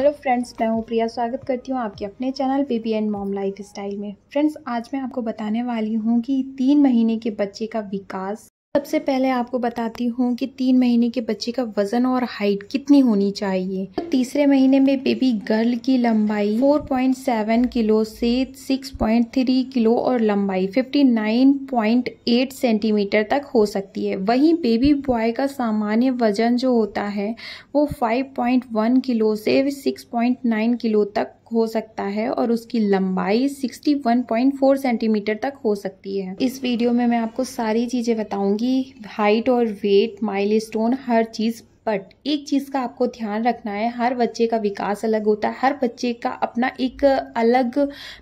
hello friends मैं हूँ प्रिया स्वागत करती हूँ आपके अपने channel baby and mom lifestyle में फ्रेंड्स आज मैं आपको बताने वाली हूँ कि तीन महीने के बच्चे का विकास सबसे पहले आपको बताती हूँ कि तीन महीने के बच्चे का वजन और हाइट कितनी होनी चाहिए तो तीसरे महीने में बेबी गर्ल की लंबाई 4.7 किलो से 6.3 किलो और लंबाई 59.8 सेंटीमीटर तक हो सकती है वहीं बेबी बॉय का सामान्य वजन जो होता है वो 5.1 किलो से 6.9 किलो तक हो सकता है और उसकी लंबाई 61.4 सेंटीमीटर तक हो सकती है इस वीडियो में मैं आपको सारी चीज़ें बताऊंगी हाइट और वेट माइलस्टोन हर चीज़ बट एक चीज़ का आपको ध्यान रखना है हर बच्चे का विकास अलग होता है हर बच्चे का अपना एक अलग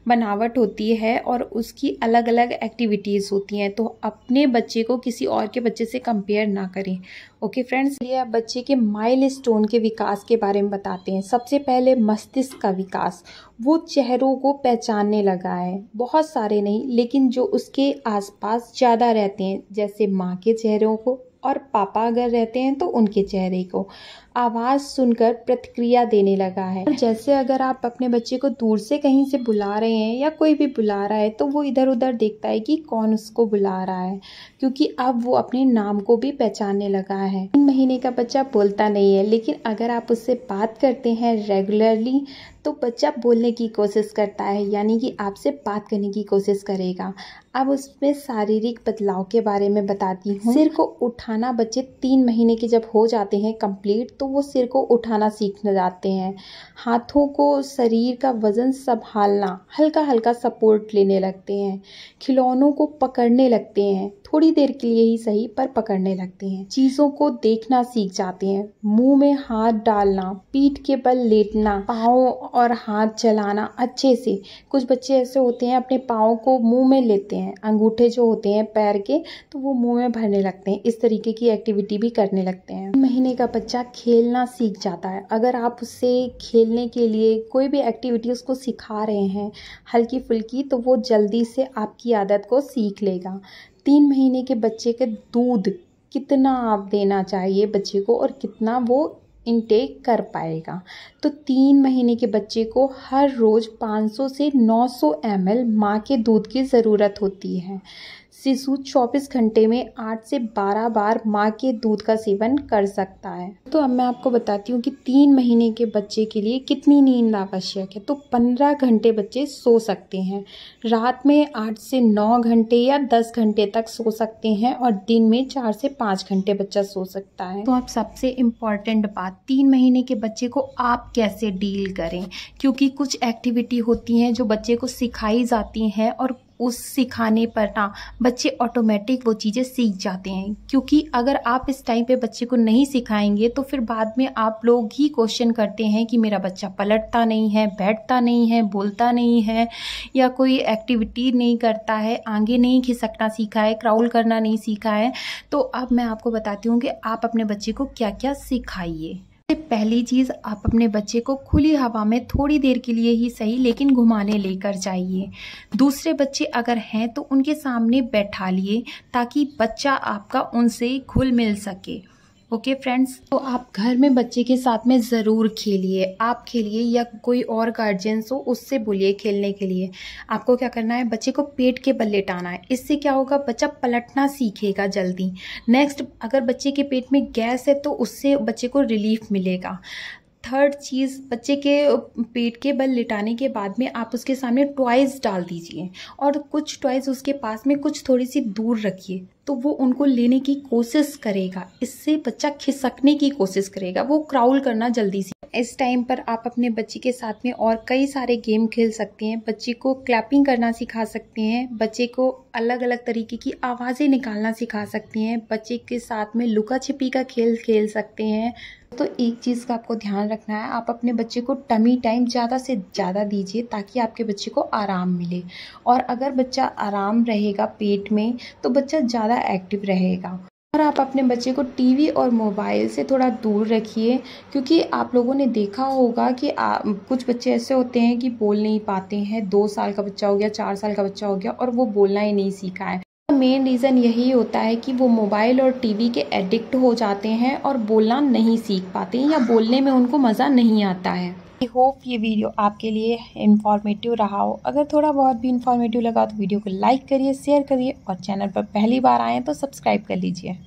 बनावट होती है और उसकी अलग अलग एक्टिविटीज़ होती हैं तो अपने बच्चे को किसी और के बच्चे से कंपेयर ना करें ओके फ्रेंड्स ये आप बच्चे के माइल स्टोन के विकास के बारे में बताते हैं सबसे पहले मस्तिष्क का विकास वो चेहरों को पहचानने लगा है बहुत सारे नहीं लेकिन जो उसके आसपास ज़्यादा रहते हैं जैसे माँ के चेहरों को और पापा अगर रहते हैं तो उनके चेहरे को आवाज़ सुनकर प्रतिक्रिया देने लगा है जैसे अगर आप अपने बच्चे को दूर से कहीं से बुला रहे हैं या कोई भी बुला रहा है तो वो इधर उधर देखता है कि कौन उसको बुला रहा है क्योंकि अब वो अपने नाम को भी पहचानने लगा है तीन महीने का बच्चा बोलता नहीं है लेकिन अगर आप उससे बात करते हैं रेगुलरली तो बच्चा बोलने की कोशिश करता है यानी कि आपसे बात करने की कोशिश करेगा अब उसमें शारीरिक बदलाव के बारे में बताती हूँ सिर को उठाना बच्चे तीन महीने के जब हो जाते हैं कंप्लीट तो वो सिर को उठाना सीखने जाते हैं हाथों को शरीर का वज़न संभालना हल्का हल्का सपोर्ट लेने लगते हैं खिलौनों को पकड़ने लगते हैं थोड़ी देर के लिए ही सही पर पकड़ने लगते हैं चीज़ों को देखना सीख जाते हैं मुंह में हाथ डालना पीठ के बल लेटना पाँव और हाथ चलाना अच्छे से कुछ बच्चे ऐसे होते हैं अपने पाँव को मुंह में लेते हैं अंगूठे जो होते हैं पैर के तो वो मुंह में भरने लगते हैं इस तरीके की एक्टिविटी भी करने लगते हैं महीने का बच्चा खेल खेलना सीख जाता है अगर आप उससे खेलने के लिए कोई भी एक्टिविटी उसको सिखा रहे हैं हल्की फुल्की तो वो जल्दी से आपकी आदत को सीख लेगा तीन महीने के बच्चे के दूध कितना आप देना चाहिए बच्चे को और कितना वो इनटेक कर पाएगा तो तीन महीने के बच्चे को हर रोज़ 500 से 900 सौ माँ के दूध की ज़रूरत होती है शिशु 24 घंटे में 8 से 12 बार माँ के दूध का सेवन कर सकता है तो अब मैं आपको बताती हूँ कि तीन महीने के बच्चे के लिए कितनी नींद आवश्यक है तो 15 घंटे बच्चे सो सकते हैं रात में 8 से 9 घंटे या 10 घंटे तक सो सकते हैं और दिन में 4 से 5 घंटे बच्चा सो सकता है तो अब सबसे इम्पॉर्टेंट बात तीन महीने के बच्चे को आप कैसे डील करें क्योंकि कुछ एक्टिविटी होती हैं जो बच्चे को सिखाई जाती हैं और उस सिखाने पर ना बच्चे ऑटोमेटिक वो चीज़ें सीख जाते हैं क्योंकि अगर आप इस टाइम पे बच्चे को नहीं सिखाएंगे तो फिर बाद में आप लोग ही क्वेश्चन करते हैं कि मेरा बच्चा पलटता नहीं है बैठता नहीं है बोलता नहीं है या कोई एक्टिविटी नहीं करता है आगे नहीं खिसकना सीखा है क्राउल करना नहीं सीखा है तो अब मैं आपको बताती हूँ कि आप अपने बच्चे को क्या क्या सिखाइए पहली चीज़ आप अपने बच्चे को खुली हवा में थोड़ी देर के लिए ही सही लेकिन घुमाने लेकर जाइए दूसरे बच्चे अगर हैं तो उनके सामने बैठा लिए ताकि बच्चा आपका उनसे घुल मिल सके ओके okay फ्रेंड्स तो आप घर में बच्चे के साथ में ज़रूर खेलिए आप खेलिए या कोई और गार्जियंस हो उससे बोलिए खेलने के लिए आपको क्या करना है बच्चे को पेट के बल लेटाना है इससे क्या होगा बच्चा पलटना सीखेगा जल्दी नेक्स्ट अगर बच्चे के पेट में गैस है तो उससे बच्चे को रिलीफ मिलेगा थर्ड चीज़ बच्चे के पेट के बल लिटाने के बाद में आप उसके सामने टॉयज़ डाल दीजिए और कुछ टॉयज़ उसके पास में कुछ थोड़ी सी दूर रखिए तो वो उनको लेने की कोशिश करेगा इससे बच्चा खिसकने की कोशिश करेगा वो क्राउल करना जल्दी से इस टाइम पर आप अपने बच्चे के साथ में और कई सारे गेम खेल सकते हैं बच्चे को क्लैपिंग करना सिखा सकते हैं बच्चे को अलग अलग तरीके की आवाज़ें निकालना सिखा सकते हैं बच्चे के साथ में लुका छिपी का खेल खेल सकते हैं तो एक चीज़ का आपको ध्यान रखना है आप अपने बच्चे को टमी टाइम ज़्यादा से ज़्यादा दीजिए ताकि आपके बच्चे को आराम मिले और अगर बच्चा आराम रहेगा पेट में तो बच्चा ज़्यादा ज़्यादा एक्टिव रहेगा और आप अपने बच्चे को टीवी और मोबाइल से थोड़ा दूर रखिए क्योंकि आप लोगों ने देखा होगा कि आ, कुछ बच्चे ऐसे होते हैं कि बोल नहीं पाते हैं दो साल का बच्चा हो गया चार साल का बच्चा हो गया और वो बोलना ही नहीं सीखा है मेन तो रीज़न यही होता है कि वो मोबाइल और टीवी के एडिक्ट हो जाते हैं और बोलना नहीं सीख पाते या बोलने में उनको मज़ा नहीं आता है आई होप ये वीडियो आपके लिए इन्फॉर्मेटिव रहा हो अगर थोड़ा बहुत भी इन्फॉर्मेटिव लगा तो वीडियो को लाइक करिए शेयर करिए और चैनल पर पहली बार आएँ तो सब्सक्राइब कर लीजिए